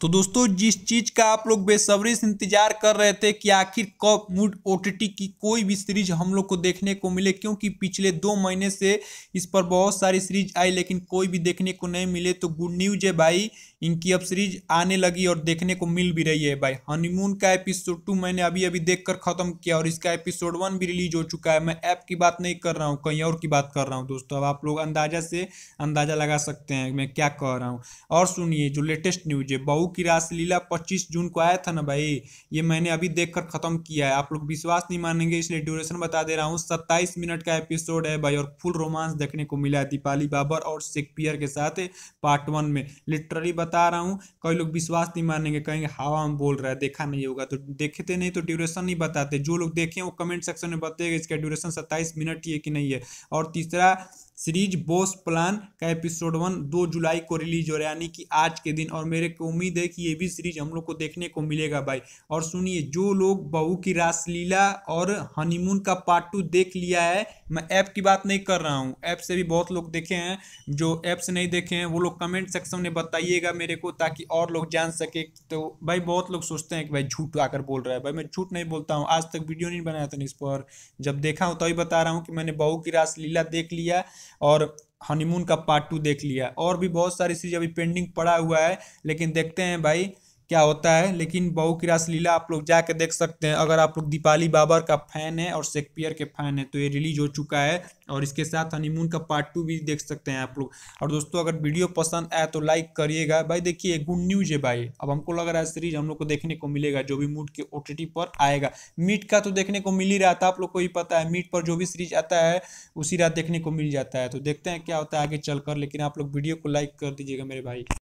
तो दोस्तों जिस चीज़ का आप लोग बेसब्री से इंतजार कर रहे थे कि आखिर कब मूड ओ की कोई भी सीरीज हम लोग को देखने को मिले क्योंकि पिछले दो महीने से इस पर बहुत सारी सीरीज आई लेकिन कोई भी देखने को नहीं मिले तो गुड न्यूज है भाई इनकी अब सीरीज आने लगी और देखने को मिल भी रही है भाई हनीमून का एपिसोड टू मैंने अभी अभी देख कर खत्म किया और इसका एपिसोड वन भी रिलीज हो चुका है मैं ऐप की बात नहीं कर रहा हूँ कहीं और की बात कर रहा हूँ दोस्तों अब आप लोग अंदाजा से अंदाजा लगा सकते हैं मैं क्या कह रहा हूँ और सुनिए जो लेटेस्ट न्यूज है बहू की रासलीला पच्चीस जून को आया था ना भाई ये मैंने अभी देख ख़त्म किया है आप लोग विश्वास नहीं मानेंगे इसलिए ड्यूरेशन बता दे रहा हूँ सत्ताईस मिनट का एपिसोड है भाई और फुल रोमांस देखने को मिला है दीपाली बाबर और शेक्सपियर के साथ पार्ट वन में लिटरली बता रहा हूँ कई लोग विश्वास नहीं मानेंगे कहेंगे हवा में बोल रहा है देखा नहीं होगा तो देखते नहीं तो ड्यूरेशन नहीं बताते जो लोग देखें वो कमेंट सेक्शन में बताएगा इसका ड्यूरेशन सत्ताईस मिनट ही है कि नहीं है और तीसरा सीरीज बोस प्लान का एपिसोड वन दो जुलाई को रिलीज हो रहा है यानी कि आज के दिन और मेरे को उम्मीद है कि ये भी सीरीज हम लोग को देखने को मिलेगा भाई और सुनिए जो लोग बहू की रासलीला और हनीमून का पार्ट टू देख लिया है मैं ऐप की बात नहीं कर रहा हूँ ऐप से भी बहुत लोग देखे हैं जो ऐप से नहीं देखे हैं वो लोग कमेंट सेक्शन में बताइएगा मेरे को ताकि और लोग जान सके तो भाई बहुत लोग सोचते हैं कि भाई झूठ आकर बोल रहा है भाई मैं झूठ नहीं बोलता हूँ आज तक वीडियो नहीं बनाया था इस पर जब देखा हूँ तभी बता रहा हूँ कि मैंने बहू की रासलीला देख लिया और हनीमून का पार्ट टू देख लिया और भी बहुत सारी सीरीज अभी पेंडिंग पड़ा हुआ है लेकिन देखते हैं भाई क्या होता है लेकिन बहु की लीला आप लोग जाके देख सकते हैं अगर आप लोग दीपाली बाबर का फैन है और शेक्सपियर के फैन है तो ये रिलीज हो चुका है और इसके साथ हनीमून का पार्ट टू भी देख सकते हैं आप लोग और दोस्तों अगर वीडियो पसंद आए तो लाइक करिएगा भाई देखिए गुड न्यूज है भाई अब हमको लग रहा है सीरीज हम लोग को देखने को मिलेगा जो भी मूड के ओ पर आएगा मीट का तो देखने को मिल ही रहा था आप लोग को ही पता है मीट पर जो भी सीरीज आता है उसी रात देखने को मिल जाता है तो देखते हैं क्या होता है आगे चल कर लेकिन आप लोग वीडियो को लाइक कर दीजिएगा मेरे भाई